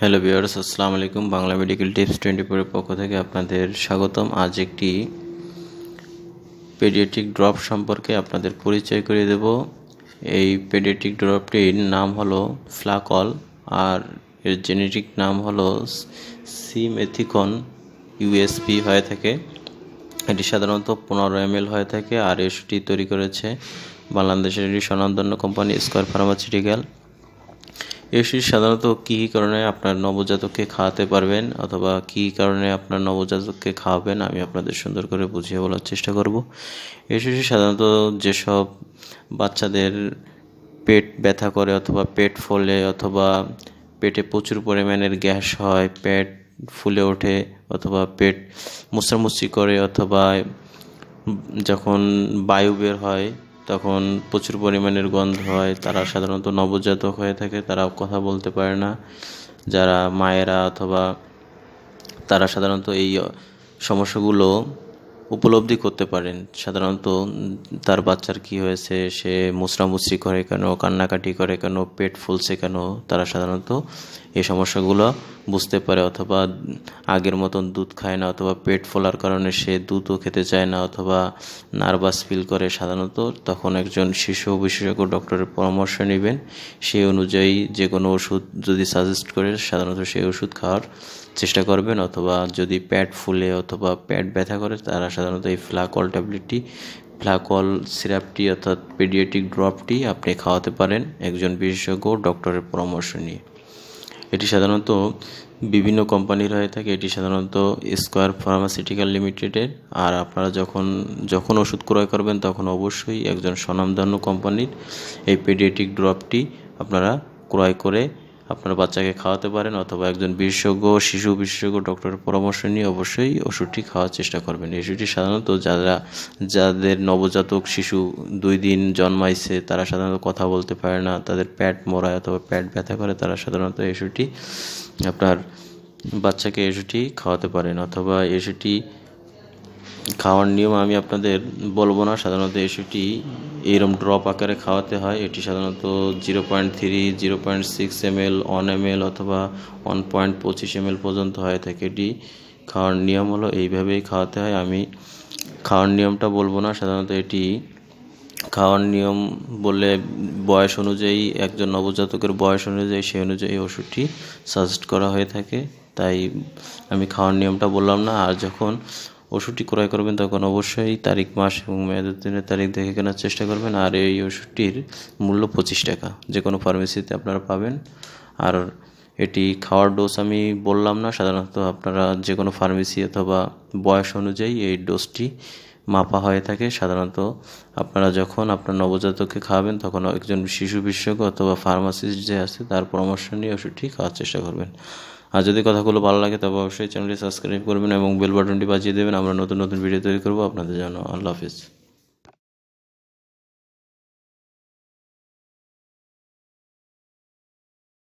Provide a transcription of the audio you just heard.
hello বিয়ার্স আসসালামু আলাইকুম Bangla medical tips twenty ফোরের পক্ষ থেকে আপনাদের স্বাগতম আজ একটি পেডিয়াট্রিক ড্রপ সম্পর্কে আপনাদের পরিচয় করিয়ে দেব এই পেডিয়াট্রিক ড্রপটির নাম হলো ফ্লাকল আর এর জেনেটিক নাম হলো সিমেথিকন ইউএসপি হয়ে থাকে এটি সাধারণত পনেরো এম এল হয়ে থাকে আর এসটি তৈরি করেছে বাংলাদেশের একটি স্বনামধন্য কোম্পানি স্কোয়ার ফার্মাসিউটিক্যাল এই সাধারণত কী কারণে আপনার নবজাতককে খাওয়াতে পারবেন অথবা কী কারণে আপনার নবজাতককে খাওয়াবেন আমি আপনাদের সুন্দর করে বুঝিয়ে বলার চেষ্টা করব এই ওষুধ সাধারণত যেসব বাচ্চাদের পেট ব্যথা করে অথবা পেট ফোলে অথবা পেটে প্রচুর পরিমাণের গ্যাস হয় পেট ফুলে ওঠে অথবা পেট মুছামুছি করে অথবা যখন বায়ু বের হয় তখন প্রচুর পরিমাণের গন্ধ হয় তারা সাধারণত নবজাতক হয়ে থাকে তারা কথা বলতে পারে না যারা মায়েরা অথবা তারা সাধারণত এই সমস্যাগুলো উপলব্ধি করতে পারেন সাধারণত তার বাচ্চার কি হয়েছে সে মুচড়ামুচড়ি করে কেন কান্নাকাটি করে কেন পেট ফুলছে কেন তারা সাধারণত এই সমস্যাগুলো বুঝতে পারে অথবা আগের মতন দুধ খায় না অথবা পেট ফোলার কারণে সে দুধও খেতে চায় না অথবা নার্ভাস ফিল করে সাধারণত তখন একজন শিশু বিশেষজ্ঞ ডক্টরের পরামর্শ নেবেন সেই অনুযায়ী যে কোনো ওষুধ যদি সাজেস্ট করে সাধারণত সেই ওষুধ খাওয়ার চেষ্টা করবেন অথবা যদি প্যাট ফুলে অথবা প্যাট ব্যথা করে তারা সাধারণত এই ফ্লাকল ট্যাবলেটটি ফ্লাকল সিরাপটি অর্থাৎ পেডিয়েটিক ড্রপটি আপনি খাওয়াতে পারেন একজন বিশেষজ্ঞ ডক্টরের পরামর্শ নিয়ে এটি সাধারণত বিভিন্ন কোম্পানির হয়ে থাকে এটি সাধারণত স্কোয়ার ফার্মাসিউটিক্যাল লিমিটেডের আর আপনারা যখন যখন ওষুধ ক্রয় করবেন তখন অবশ্যই একজন স্বনামধন্য কোম্পানির এই পেডিয়েটিক ড্রপটি আপনারা ক্রয় করে আপনার বাচ্চাকে খাওয়াতে পারেন অথবা একজন বিশেষজ্ঞ শিশু বিশেষজ্ঞ ডক্টরের পরামর্শ নিয়ে অবশ্যই ওষুধটি খাওয়ার চেষ্টা করবেন এই ওষুধটি সাধারণত যারা যাদের নবজাতক শিশু দুই দিন জন্মাইছে তারা সাধারণত কথা বলতে পারে না তাদের প্যাট মরায় অথবা প্যাট ব্যথা করে তারা সাধারণত এই ওষুধটি আপনার বাচ্চাকে এসুটি খাওয়াতে পারেন অথবা এসুটি খাওয়ার নিয়ম আমি আপনাদের বলবো না সাধারণত এসবটি এরম ড্রপ আকারে খাওয়াতে হয় এটি সাধারণত zero point three zero point six M L one M L অথবা ওয়ান পয়েন্ট পঁচিশ এম এল পর্যন্ত হয়ে থাকে এটি খাওয়ার নিয়ম হলো এইভাবেই খাওয়াতে হয় আমি খাওয়ার নিয়মটা বলবো না সাধারণত এটি খাওয়ার নিয়ম বললে বয়স অনুযায়ী একজন নবজাতকের বয়স অনুযায়ী সেই অনুযায়ী ওষুধটি সাজেস্ট করা হয়ে থাকে তাই আমি খাওয়ার নিয়মটা বললাম না আর যখন ওষুধটি ক্রয় করবেন তখন অবশ্যই তারিখ মাস এবং দিনের তারিখ দেখে কেনার চেষ্টা করবেন আর এই ওষুধটির মূল্য পঁচিশ টাকা যে কোনো ফার্মেসিতে আপনারা পাবেন আর এটি খাওয়ার ডোজ আমি বললাম না সাধারণত আপনারা যে কোনো ফার্মেসি অথবা বয়স অনুযায়ী এই ডোজটি মাপা হয়ে থাকে সাধারণত আপনারা যখন আপনার নবজাতককে খাওয়াবেন তখন একজন শিশু বিশেষজ্ঞ অথবা ফার্মাসিস্ট যে আছে তার পরামর্শ নিয়ে ওষুধটি খাওয়ার চেষ্টা করবেন আর যদি কথাগুলো ভালো লাগে তবে অবশ্যই চ্যানেলটি সাবস্ক্রাইব করবেন এবং বেল বাটনটি বাজিয়ে দেবেন আমরা নতুন নতুন ভিডিও তৈরি করবো আপনাদের জন্য আল্লাহ হাফিজ